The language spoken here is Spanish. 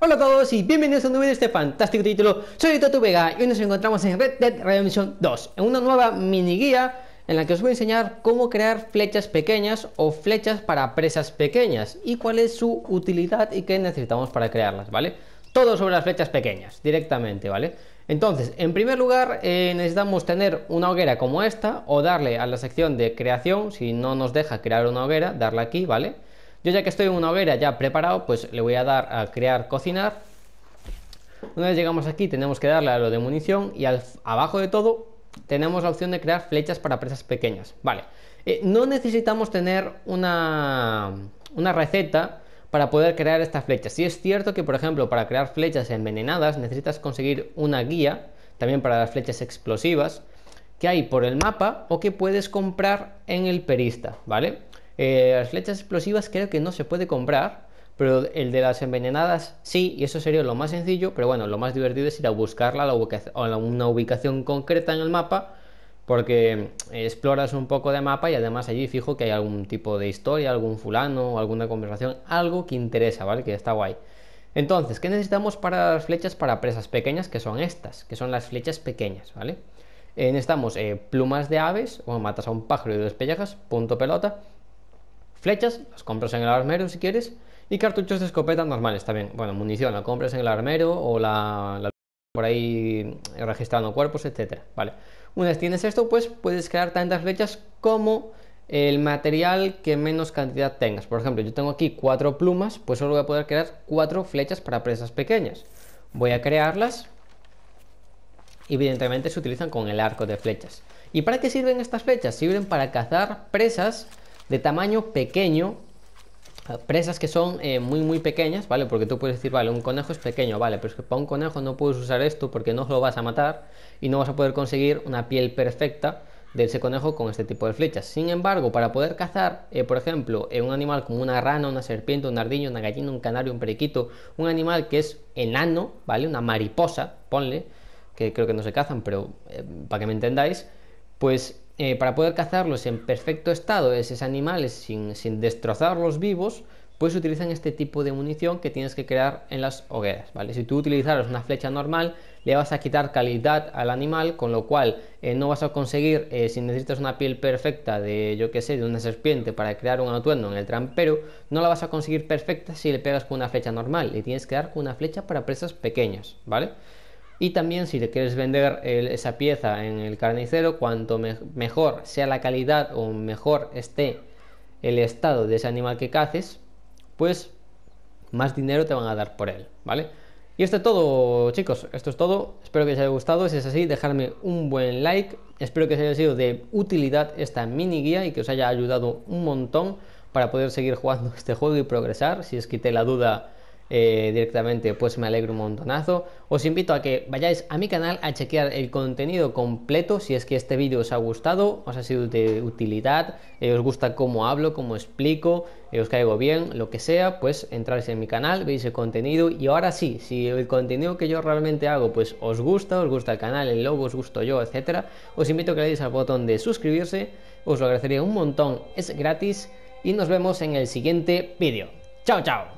Hola a todos y bienvenidos a un nuevo video de este fantástico título. Soy Toto Vega y hoy nos encontramos en Red Dead Redemption 2, en una nueva mini guía en la que os voy a enseñar cómo crear flechas pequeñas o flechas para presas pequeñas y cuál es su utilidad y qué necesitamos para crearlas, ¿vale? Todo sobre las flechas pequeñas, directamente, ¿vale? Entonces, en primer lugar, eh, necesitamos tener una hoguera como esta o darle a la sección de creación, si no nos deja crear una hoguera, darle aquí, ¿vale? Yo ya que estoy en una hoguera ya preparado, pues le voy a dar a crear cocinar. Una vez llegamos aquí tenemos que darle a lo de munición y abajo de todo tenemos la opción de crear flechas para presas pequeñas. Vale, eh, no necesitamos tener una, una receta para poder crear estas flechas. Si es cierto que, por ejemplo, para crear flechas envenenadas necesitas conseguir una guía, también para las flechas explosivas, que hay por el mapa o que puedes comprar en el perista, ¿vale? Eh, las flechas explosivas creo que no se puede comprar, pero el de las envenenadas sí, y eso sería lo más sencillo, pero bueno, lo más divertido es ir a buscarla a, una ubicación concreta en el mapa, porque exploras un poco de mapa y además allí fijo que hay algún tipo de historia, algún fulano, alguna conversación, algo que interesa, ¿vale? Que está guay. Entonces, ¿qué necesitamos para las flechas para presas pequeñas? Que son estas, que son las flechas pequeñas, ¿vale? Eh, necesitamos eh, plumas de aves, o matas a un pájaro y dos pellejas, punto pelota, Flechas, las compras en el armero si quieres. Y cartuchos de escopeta normales también. Bueno, munición, la compras en el armero o la, la por ahí registrando cuerpos, etcétera. Vale. Una vez tienes esto, pues puedes crear tantas flechas como el material que menos cantidad tengas. Por ejemplo, yo tengo aquí cuatro plumas, pues solo voy a poder crear cuatro flechas para presas pequeñas. Voy a crearlas. Evidentemente se utilizan con el arco de flechas. ¿Y para qué sirven estas flechas? Sirven para cazar presas de tamaño pequeño, ah, presas que son eh, muy muy pequeñas, ¿vale? Porque tú puedes decir, vale, un conejo es pequeño, vale, pero es que para un conejo no puedes usar esto porque no lo vas a matar y no vas a poder conseguir una piel perfecta de ese conejo con este tipo de flechas. Sin embargo, para poder cazar, eh, por ejemplo, eh, un animal como una rana, una serpiente, un ardiño una gallina, un canario, un periquito, un animal que es enano, ¿vale? Una mariposa, ponle, que creo que no se cazan, pero para que me entendáis, pues eh, para poder cazarlos en perfecto estado, esos animales, sin, destrozarlos vivos, pues utilizan este tipo de munición que tienes que crear en las hogueras, ¿vale? Si tú utilizaras una flecha normal, le vas a quitar calidad al animal, con lo cual eh, no vas a conseguir, eh, si necesitas una piel perfecta de, yo qué sé, de una serpiente para crear un atuendo en el trampero, no la vas a conseguir perfecta si le pegas con una flecha normal, le tienes que dar con una flecha para presas pequeñas, ¿vale? Y también si te quieres vender esa pieza en el carnicero, cuanto mejor sea la calidad o mejor esté el estado de ese animal que caces, pues más dinero te van a dar por él, ¿vale? Y esto es todo, chicos, esto es todo. Espero que os haya gustado. Si es así, dejarme un buen like. Espero que os haya sido de utilidad esta mini guía y que os haya ayudado un montón para poder seguir jugando este juego y progresar. Si es que la duda eh, directamente, pues me alegro un montonazo. Os invito a que vayáis a mi canal a chequear el contenido completo, si es que este vídeo os ha gustado, os ha sido de utilidad, eh, os gusta cómo hablo, cómo explico, eh, os caigo bien, lo que sea, pues entráis en mi canal, veis el contenido y ahora sí, si el contenido que yo realmente hago pues os gusta, os gusta el canal, el logo, os gusto yo, etcétera, os invito a que le deis al botón de suscribirse, os lo agradecería un montón, es gratis y nos vemos en el siguiente vídeo. ¡Chao, chao!